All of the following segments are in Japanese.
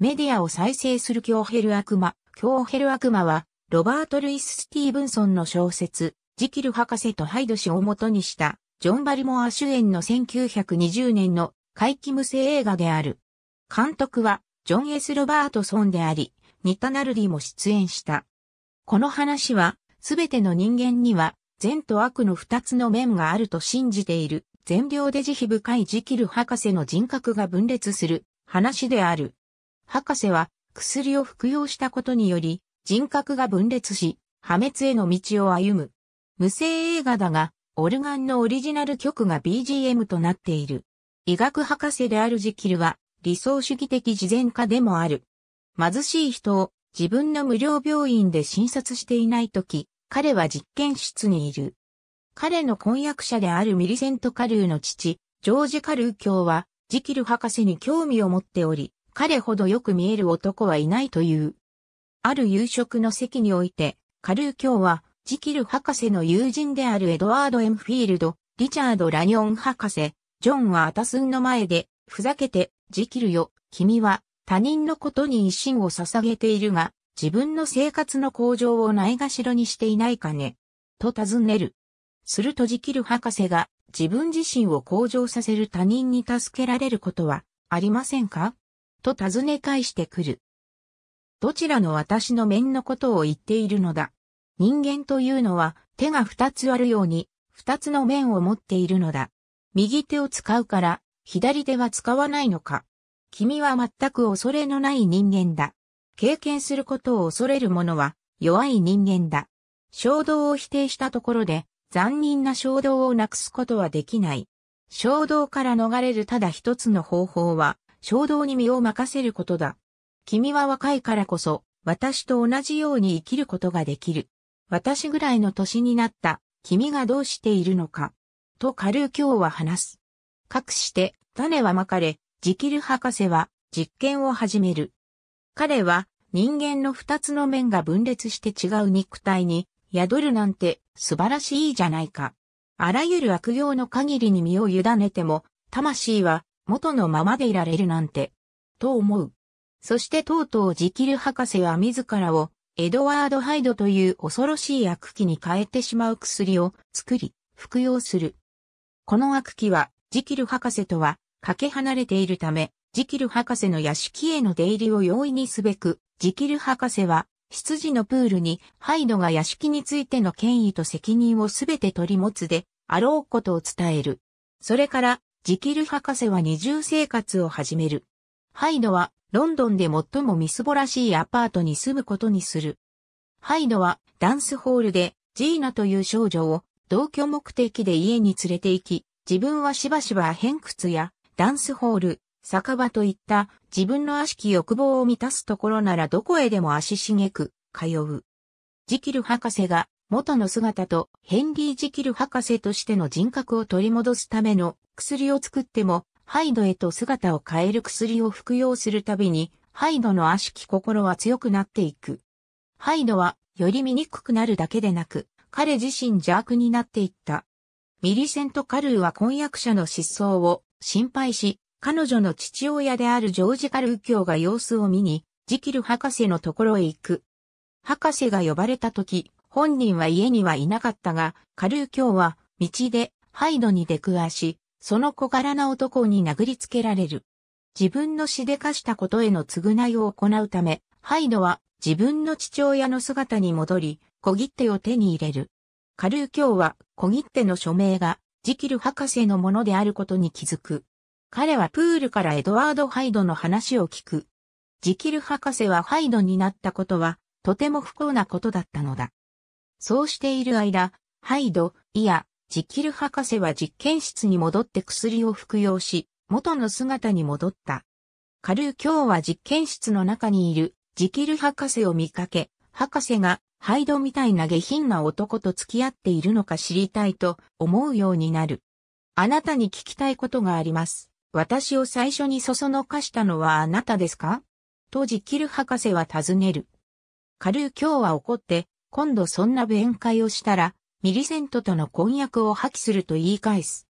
メディアを再生する強ヘル悪魔。強ヘル悪魔は、ロバート・ルイス・スティーブンソンの小説、ジキル博士とハイド氏を元にした、ジョン・バリモア主演の1920年の怪奇無声映画である。監督は、ジョン・ S・ ロバートソンであり、ニタ・ナルディも出演した。この話は、すべての人間には、善と悪の二つの面があると信じている、善良で慈悲深いジキル博士の人格が分裂する話である。博士は薬を服用したことにより人格が分裂し、破滅への道を歩む。無声映画だが、オルガンのオリジナル曲が BGM となっている。医学博士であるジキルは理想主義的慈善家でもある。貧しい人を自分の無料病院で診察していないとき、彼は実験室にいる。彼の婚約者であるミリセント・カルーの父、ジョージ・カルー教は、ジキル博士に興味を持っており、彼ほどよく見える男はいないという。ある夕食の席において、カルー卿は、ジキル博士の友人であるエドワード・エムフィールド、リチャード・ラニオン博士、ジョンはアタスンの前で、ふざけて、ジキルよ、君は、他人のことに一心を捧げているが、自分の生活の向上をないがしろにしていないかね、と尋ねる。するとジキル博士が、自分自身を向上させる他人に助けられることは、ありませんかと尋ね返してくる。どちらの私の面のことを言っているのだ。人間というのは手が二つあるように、二つの面を持っているのだ。右手を使うから、左手は使わないのか。君は全く恐れのない人間だ。経験することを恐れる者は弱い人間だ。衝動を否定したところで残忍な衝動をなくすことはできない。衝動から逃れるただ一つの方法は衝動に身を任せることだ。君は若いからこそ、私と同じように生きることができる。私ぐらいの年になった、君がどうしているのか。と軽う今日は話す。かくして、種はまかれ、ジキル博士は実験を始める。彼は人間の二つの面が分裂して違う肉体に宿るなんて素晴らしいじゃないか。あらゆる悪行の限りに身を委ねても、魂は元のままでいられるなんて、と思う。そしてとうとうジキル博士は自らをエドワード・ハイドという恐ろしい悪鬼に変えてしまう薬を作り、服用する。この悪鬼はジキル博士とはかけ離れているため、ジキル博士の屋敷への出入りを容易にすべく、ジキル博士は羊のプールにハイドが屋敷についての権威と責任をすべて取り持つであろうことを伝える。それからジキル博士は二重生活を始める。ハイドはロンドンで最もみすぼらしいアパートに住むことにする。ハイドはダンスホールでジーナという少女を同居目的で家に連れて行き、自分はしばしば偏屈やダンスホール、酒場といった自分の悪しき欲望を満たすところならどこへでも足しげく通う。ジキル博士が元の姿とヘンリー・ジキル博士としての人格を取り戻すための薬を作っても、ハイドへと姿を変える薬を服用するたびに、ハイドの悪しき心は強くなっていく。ハイドは、より醜くなるだけでなく、彼自身邪悪になっていった。ミリセント・カルーは婚約者の失踪を心配し、彼女の父親であるジョージ・カルー教が様子を見に、ジキル博士のところへ行く。博士が呼ばれた時、本人は家にはいなかったが、カルー卿は道でハイドに出くわし、その小柄な男に殴りつけられる。自分のしでかしたことへの償いを行うため、ハイドは自分の父親の姿に戻り、小切手を手に入れる。カルー卿は小切手の署名がジキル博士のものであることに気づく。彼はプールからエドワード・ハイドの話を聞く。ジキル博士はハイドになったことはとても不幸なことだったのだ。そうしている間、ハイド、いや、ジキル博士は実験室に戻って薬を服用し、元の姿に戻った。カルー今日は実験室の中にいるジキル博士を見かけ、博士がハイドみたいな下品な男と付き合っているのか知りたいと思うようになる。あなたに聞きたいことがあります。私を最初にそそのかしたのはあなたですかとジキル博士は尋ねる。カルー今日は怒って今度そんな弁解をしたら、ミリセントとの婚約を破棄すると言い返す。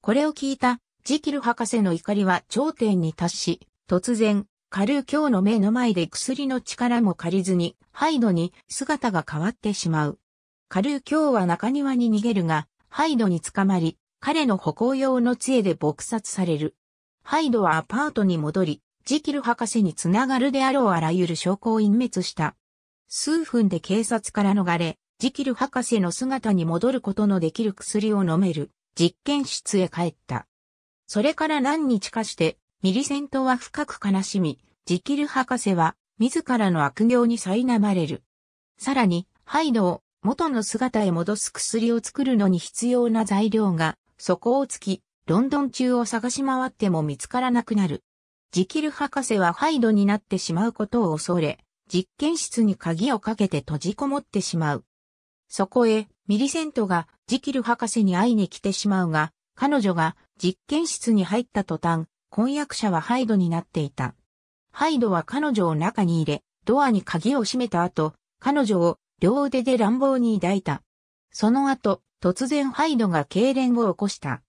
これを聞いた、ジキル博士の怒りは頂点に達し、突然、カルー卿の目の前で薬の力も借りずに、ハイドに姿が変わってしまう。カルー卿は中庭に逃げるが、ハイドに捕まり、彼の歩行用の杖で撲殺される。ハイドはアパートに戻り、ジキル博士につながるであろうあらゆる証拠を隠滅した。数分で警察から逃れ、ジキル博士の姿に戻ることのできる薬を飲める実験室へ帰った。それから何日かして、ミリセントは深く悲しみ、ジキル博士は自らの悪行に苛まれる。さらに、ハイドを元の姿へ戻す薬を作るのに必要な材料が底をつき、ロンドン中を探し回っても見つからなくなる。ジキル博士はハイドになってしまうことを恐れ、実験室に鍵をかけて閉じこもってしまう。そこへ、ミリセントがジキル博士に会いに来てしまうが、彼女が実験室に入った途端、婚約者はハイドになっていた。ハイドは彼女を中に入れ、ドアに鍵を閉めた後、彼女を両腕で乱暴に抱いた。その後、突然ハイドが痙攣を起こした。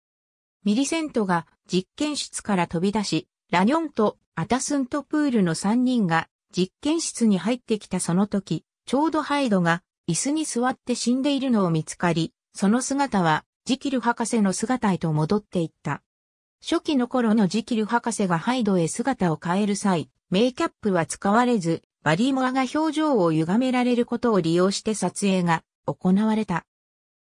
ミリセントが実験室から飛び出し、ラニョンとアタスントプールの3人が実験室に入ってきたその時、ちょうどハイドが椅子に座って死んでいるのを見つかり、その姿はジキル博士の姿へと戻っていった。初期の頃のジキル博士がハイドへ姿を変える際、メイキャップは使われず、バリーモアが表情を歪められることを利用して撮影が行われた。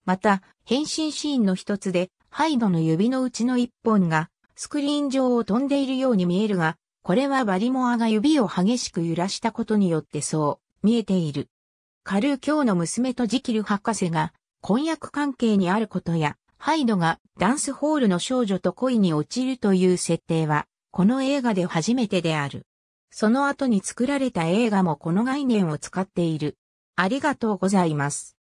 また、変身シーンの一つで、ハイドの指のうちの一本が、スクリーン上を飛んでいるように見えるが、これはバリモアが指を激しく揺らしたことによってそう見えている。カルー教の娘とジキル博士が婚約関係にあることや、ハイドがダンスホールの少女と恋に落ちるという設定は、この映画で初めてである。その後に作られた映画もこの概念を使っている。ありがとうございます。